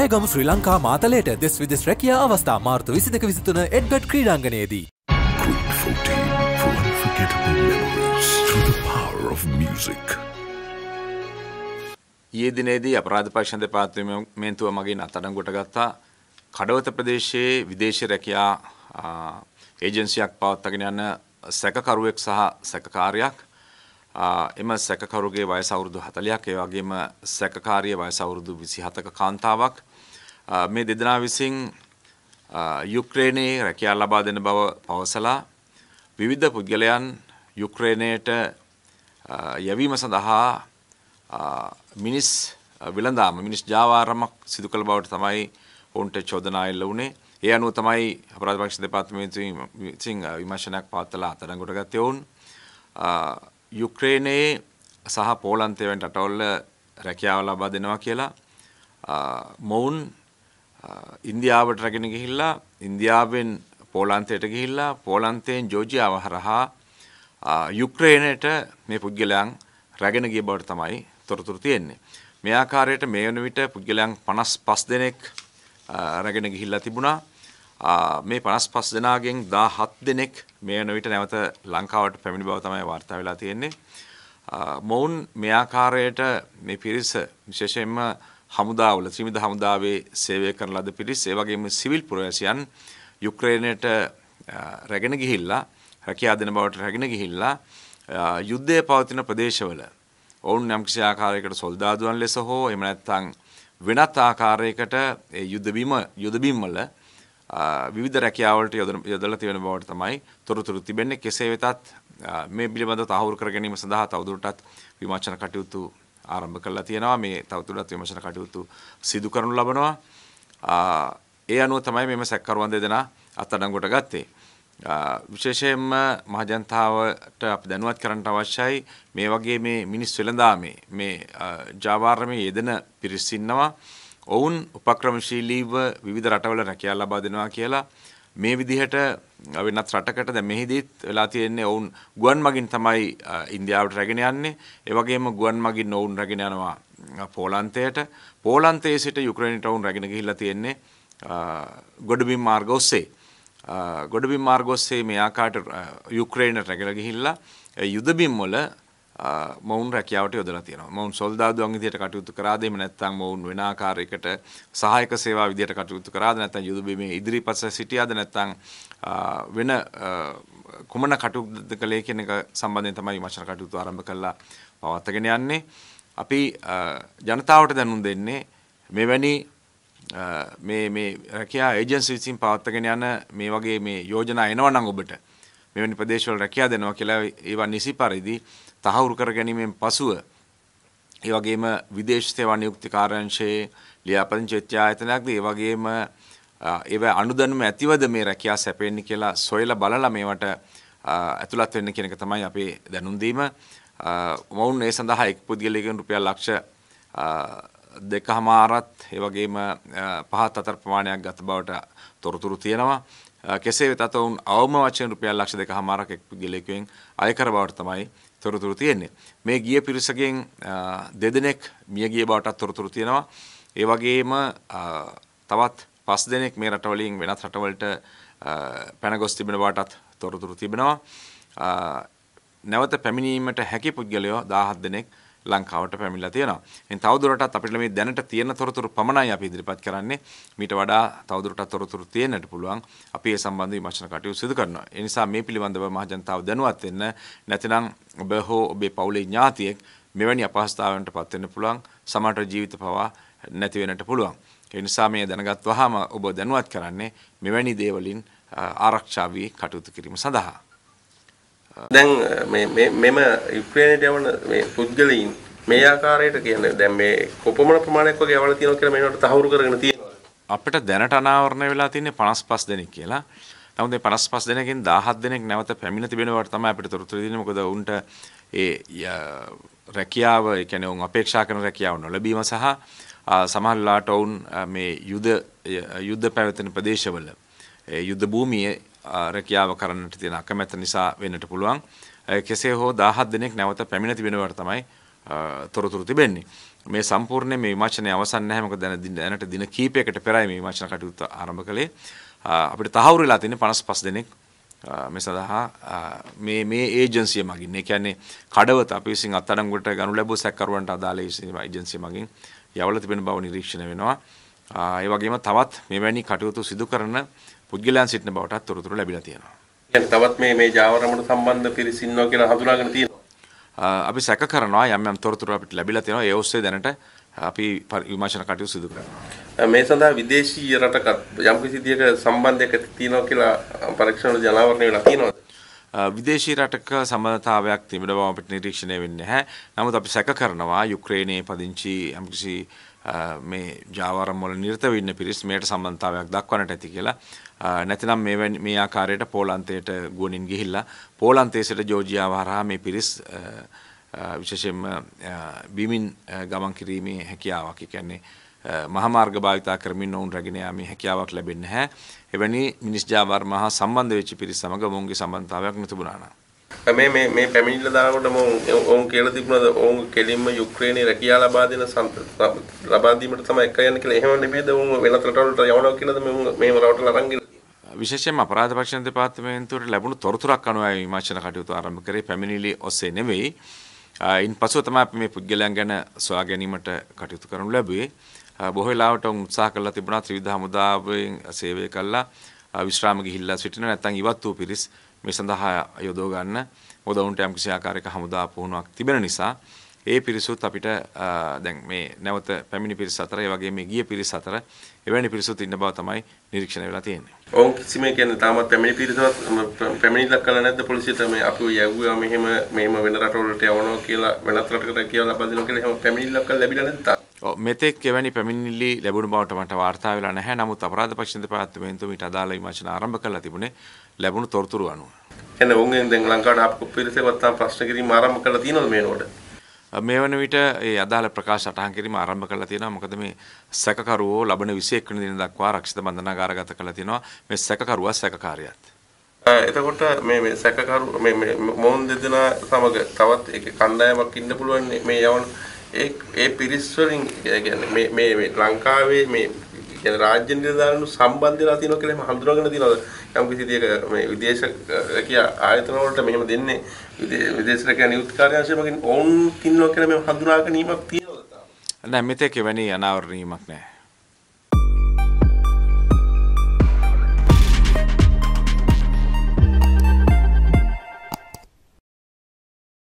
ඇයගම ශ්‍රී ලංකා මාතලයට දෙස් විදෙස් රැකිය අවස්ථා මාර්තු විසිදක විසිතුන එඩ්ගට් ක්‍රීඩාංගනයේදී. ඊයේදිනේදී අපරාධ පක්ෂණ දෙපාර්තමේන්තුව මගින් අත්අඩංගුවට ගත්තා කඩවත ප්‍රදේශයේ විදේශ රැකියා ඒජන්සියක් පවත්වාගෙන යන සැකකරුවෙක් සහ සැකකාරයක් එම සැකකරුගේ වයස අවුරුදු 40ක් ඒ වගේම සැකකාරිය වයස අවුරුදු 27ක කාන්තාවක් මේ දෙදෙනා විසින් යුක්‍රේනයේ රැකියා ලබා දෙන බව පවසලා විවිධ පුද්ගලයන් යුක්‍රේනයට යැවීම සඳහා මිනිස් විලඳාම මිනිස් ජාවාරමක් සිදු කළ බවට තමයි ඔවුන්ට චෝදනා එල්ල වුණේ. ඒ අනුව තමයි අපරාධ පක්ෂ දෙපාර්තමේන්තුවෙන් විමර්ශනයක් පවත්වලා අත්අඩංගුවට ගත්තේ ඔවුන්. යුක්‍රේනයේ සහ පෝලන්තය වෙන් රටවල්ල රැකියාව ලබා දෙනවා කියලා මොවුන් ඉන්දියාවට රැගෙන ගිහිල්ලා ඉන්දියාවෙන් පෝලන්තයට ගිහිල්ලා පෝලන්තයෙන් ජෝජියාව හරහා යුක්‍රේනයට මේ පුද්ගලයන් රැගෙන ගිය බවට තමයි තොරතුරු තියෙන්නේ. මේ ආකාරයට මේ වන විට පුද්ගලයන් 55 දෙනෙක් රැගෙන ගිහිල්ලා තිබුණා. මේ 55 දෙනාගෙන් 17 දෙනෙක් මේ වන විට නැවත ලංකාවට පැමිණි බව තමයි වාර්තා වෙලා තියෙන්නේ. මොවුන් මේ ආකාරයට මේ පිරිස විශේෂයෙන්ම හමුදාවල ත්‍රිවිධ හමුදාවේ සේවය කරන ලද පිරිස් ඒ වගේම සිවිල් පුරවැසියන් යුක්‍රේනයට රැගෙන ගිහිල්ලා රැකියා දෙන බවට රැගෙන ගිහිල්ලා යුද්ධය පවතින ප්‍රදේශවල ඔවුන් යම්කිසි ආකාරයකට සොල්දාදුවන් ලෙස හෝ එහෙම නැත්නම් වෙනත් ආකාරයකට ඒ යුද බිම යුද බිම් වල විවිධ රැකියාවලට යොදලා තියෙන බවට තමයි තොරතුරු තිබෙන්නේ. කෙසේ වෙතත් මේ පිළිබඳව තහවුරු කර ගැනීම සඳහා තවදුරටත් විමර්ශන කටයුතු ආරම්භ කරලා තියෙනවා. මේ තවදුරටත් විමර්ශන කටයුතු සිදු කරනු ලබනවා. ඒ අනුව තමයි මෙම සැකකරුවන් දෙදෙනා අත්අඩංගුවට ගත්තේ. විශේෂයෙන්ම මහජනතාවට අපි දැනුවත් කරන්න අවශ්‍යයි මේ වගේ මේ මිනිස් වෙළඳාමේ මේ ජාවාරමේ යෙදෙන පිරිස් ඉන්නවා. ඔවුන් උපක්‍රමශීලීව විවිධ රටවල රැකියා ලබා දෙනවා කියලා මේ විදිහට වෙනත් රටකට දැන් මෙහිදීත් වෙලා තියෙන්නේ ඔවුන් ගුවන් මගින් තමයි ඉන්දියාවට රැගෙන යන්නේ. ඒ වගේම ගුවන් මගින් ඔවුන් රැගෙන යනවා පෝලන්තයට. පෝලන්තයේ සිට යුක්‍රේනයට ඔවුන් රැගෙන ගිහිල්ලා තියෙන්නේ ගොඩබිම් මාර්ග ඔස්සේ. ගොඩබිම් මාර්ග ඔස්සේ මේ ආකාරයට යුක්‍රේනයට රැගෙන ගිහිල්ලා යුදබිම් වල මොවුන් රැකියාවට යොදලා තියෙනවා. මොවුන් සොල්දාදුවන් විදියට කටයුතු කරාද එහෙම නැත්නම් මොවුන් වෙන ආකාරයකට සහායක සේවා විදියට කටයුතු කරාද නැත්නම් යුද බිමේ ඉදිරිපස සිටියාද නැත්නම් වෙන කුමන කටයුතුද කළේ කියන එක සම්බන්ධයෙන් තමයි විමර්ශන කටයුතු ආරම්භ කළා පවත්වාගෙන යන්නේ. අපි ජනතාවට දැනුම් දෙන්නේ මෙවැනි මේ මේ රැකියා ඒජන්සි විසින් පවත්වාගෙන යන මේ වගේ මේ යෝජනා එනවා නම් ඔබට මෙවැනි ප්‍රදේශවල රැකියා දෙනවා කියලා ඒවා නිසි පරිදි තහවුරු කර ගැනීමෙන් පසුව ඒ වගේම විදේශ සේවා නියුක්ති කාර්යාංශයේ ලියාපදිංචි ආයතනයක්ද ඒ වගේම ඒව අනුදැනුම ඇතිවද මේ රැකියා සැපෙන්නේ කියලා සොයලා බලලා මේවට ඇතුළත් වෙන්න කියන එක තමයි අපේ දැනුම් දීම. මොවුන් ඒ සඳහා එක් පුද්ගලයෙකුගෙන් රුපියල් ලක්ෂ දෙකමාරත් ඒ වගේම පහත් අතර ප්‍රමාණයක් ගත බවට තොරතුරු තියෙනවා. Uh, කෙසේ වෙතත් ඔවුන් අවම වචන රුපියල් ලක්ෂ දෙක හමාරක් එක් ගෙලෙකුවෙන් අය කර බවට තමයි තොරතුරු තියෙන්නේ. මේ ගිය පිරිසගෙන් uh, දෙදෙනෙක් මිය ගිය බවටත් තොරතුරු තියෙනවා. ඒ වගේම uh, තවත් පස් දෙනෙක් මේ රටවලින් වෙනත් රටවලට පැන ගොස් තිබෙන බවටත් තොරතුරු තිබෙනවා. නැවත පැමිණීමට හැකි පුද්ගලයෝ 17 දෙනෙක් ලංකාවට පැමිණලා තියෙනවා. ඉතින් තවදුරටත් අපිට මේ දැනට තියෙන තොරතුරු පමණයි අපි ඉදිරිපත් කරන්නේ. මීට වඩා තවදුරටත් තොරතුරු තියෙන්නට පුළුවන්. අපි ඒ සම්බන්ධව විමර්ශන කටයුතු සිදු කරනවා. ඒ නිසා මේ පිළිබඳව මහජනතාව දැනුවත් වෙන්න නැතිනම් ඔබ හෝ ඔබේ පවුලේ ඥාතියෙක් මෙවැනි අපහසුතාවයන්ට පත් වෙන්න පුළුවන්. සමහර ජීවිත පවා නැති වෙන්නට පුළුවන්. ඒ නිසා මේ දැනගත් වහම ඔබ දැනුවත් කරන්නේ මෙවැනි දේවලින් ආරක්ෂා වී කටයුතු කිරීම සඳහා දැන් මෙම යුක්‍රේනයට යවන මේ පුද්ගලයින් මේ ආකාරයට කියන්නේ දැන් මේ කොපමණ ප්‍රමාණයක් වගේ යවලා තියෙනවා කියලා මේකට තහවුරු කරගෙන තියෙනවා. අපිට දැනට අනාවරණය වෙලා තින්නේ 55 දෙනෙක් කියලා. නමුත් මේ 55 දෙනෙකින් 17 දෙනෙක් නැවත පැමිණ තිබෙන වට තමයි අපිට තොරතුරු දෙන්නේ. මොකද උන්ට ඒ රැකියාව ඒ කියන්නේ උන් අපේක්ෂා කරන රැකියාව නොලැබීම සහ සමහරලාට ඔවුන් මේ යුද යුද්ධ පැවැතෙන ප්‍රදේශවල යුද්ධ භූමියේ රැකියාව කරන්නට තියෙන අකමැත්ත නිසා වෙන්නට පුළුවන්. කෙසේ හෝ 17 දිනක් නැවත පැමිණ තිබෙනවට තමයි තොරතුරු තිබෙන්නේ. මේ සම්පූර්ණ මේ විමර්ශනය අවසන් නැහැ මොකද දැනට දින කීපයකට පෙරයි මේ විමර්ශන කටයුතු ආරම්භ කළේ. අපිට තහවුරු වෙලා තියෙන්නේ 55 දෙනෙක් මේ සඳහා මේ මේ ඒජන්සිය මගින්. ඒ කියන්නේ කඩවත අපි විසින් අත්අඩංගුවට ගනු ලැබූ සැකකරුවන්ට අදාළ ඒජන්සිය මගින් යවලා තිබෙන බව නිරීක්ෂණය වෙනවා. ඒ වගේම තවත් මෙවැනි කටයුතු සිදු කරන පුද්ගලයන් සිටින බවටත් තොරතුරු ලැබිලා තියෙනවා. තවත් මේ මේ ජාවරමණ සම්බන්ධ පිරිස ඉන්නවා කියලා හඳුනාගෙන තියෙනවා. අපි සැක කරනවා යම් යම් තොරතුරු අපිට ලැබිලා තියෙනවා. ඒ ඔස්සේ දැනට අපි විමර්ශන කටයුතු සිදු කරනවා. මේ සඳහා විදේශීය රටකත් යම් කිසි විදියක සම්බන්ධයක් තියෙනවා කියලා පරීක්ෂණ ජනාවරණය වෙලා තියෙනවද? විදේශී රටක සමතාවයක් තිබෙන බව අපිට නිරීක්ෂණය වෙන්නේ නැහැ. නමුත් අපි සැක කරනවා යුක්‍රේනයේ පදිංචි යම්කිසි මේ ජාවාරම් වල නිරත වෙන්න පිරිස් මේට සම්බන්ධතාවයක් දක්වන්නට ඇති කියලා. නැතිනම් මේ මේ ආකාරයට පෝලන්තයට ගුවනින් ගිහිල්ලා පෝලන්තයේ සිට ජෝර්ජියාව හරහා මේ පිරිස් විශේෂයෙන්ම බිමින් ගමන් කිරීමේ හැකියාවක්. ඒ කියන්නේ මහමාර්ග භාවිතා කරමින් ඔවුන් රැගෙන යාමේ හැකියාවක් ලැබෙන්නේ නැහැ. එවැනි මිනිස් ජාවාරම හා සම්බන්ධ වෙච්ච පිරිස සමග ඔවුන්ගේ සම්බන්ධතාවයක් නොතිබුණා නම් මේ මේ මේ පැමිණිලා දානකොට මම ඔවුන් කියලා තිබුණාද ඔවුන් කෙලින්ම යුක්‍රේනයේ රැකියාව ලබා දෙන ලබා දීමට තමයි එක යන්නේ කියලා එහෙම නෙමෙයිද ඔවුන් වෙනත් රටවලට යවනවා කියලාද මම මේ රටවල අරන් ගිහලා විශේෂයෙන්ම අපරාධ පක්ෂණ දෙපාර්තමේන්තුවට ලැබුණු තොරතුරක් අනුව විමර්ශන කටයුතු ආරම්භ කරේ පැමිණිලි ඔස්සේ නෙවෙයි. ඉන් පසුව තමයි අපි මේ පුද්ගලයන් ගැන සොයා ගැනීමට කටයුතු කරනු ලැබුවේ. බොහෝ වෙලාවට උත්සාහ කරලා තිබුණා ත්‍රිවිධ හමුදාවෙන් සේවය කළා විශ්‍රාම ගිහිල්ලා සිටින නැත්නම් ඉවත් වූ පිරිස් මේ සඳහා යොදව ගන්න මොකද උන්ට යම්කිසි ආකාරයක හමුදා පුහුණුවක් තිබෙන නිසා ඒ පිරිසුත් අපිට දැන් මේ නැවත පැමිණි පිරිස අතර ඒ වගේම ගිය පිරිස අතර එවැනි පිරිසුත් ඉන්න බව තමයි නිරීක්ෂණය වෙලා තියෙන්නේ. ඔව් කිසිම කියන්නේ තාමත් පැමිණි පිරිසවත් පැමිණිලක් කළා නැද්ද පොලිසියට මේ අපි යව්වා මෙහෙම මෙහෙම වෙන රටවලට යවනවා කියලා වෙනත් රටකට කියලා ලබා දෙනවා කියලා එහෙම පැමිණිලක් කළා ලැබිලා නැත්තා. මෙතෙක් එවැනි පැමිණිලි ලැබුණු බවට මට වාර්තා වෙලා නැහැ. නමුත් අපරාධ පක්ෂ දෙපාර්තමේන්තුව ඊට අදාළ විමර්ශන ආරම්භ කළා තිබුණේ ලැබුණු තොරතුරු අනුව. එන උන්ගෙන් දැන් ලංකාවට ආපු පිරිසෙවත් තාම ප්‍රශ්න කිරීම ආරම්භ කළා තියෙනවද මේ නෝඩ? මේ වන විට ඒ අදාළ ප්‍රකාශ සටහන් කිරීම ආරම්භ කරලා තියෙනවා. මොකද මේ සැකකරුවෝ ලබන 21 වෙනි දින දක්වා රක්ෂිත බන්ධනාගාරගත කරලා තියෙනවා. මේ සැකකරුවා සැකකාරියත්. එතකොට මේ මේ සැකකරු මේ මේ මොවුන් දෙදෙනා සමග තවත් එක කණ්ඩායමක් ඉන්න පුළුවන් මේ යවන ඒ ඒ පිරිස් වලින් කියන්නේ මේ මේ ලංකාවේ මේ කියන රාජ්‍ය නිලධාරීන් සම්බන්ධ වෙලා තියෙනවා කියලා එහෙම හඳුනාගෙන තියෙනවද යම් කිසි දෙයක මේ විදේශ කිය ආයතන වලට මෙහෙම දෙන්නේ විදේශ රැකියා නියුත් කාර්යාංශය මගින් ඔවුන් ඉන්නවා කියලා මෙහෙම හඳුනා ගැනීමක් තියෙනවද තාම නැහැ මෙතෙක් එවැනි අනාවරණීමක් නැහැ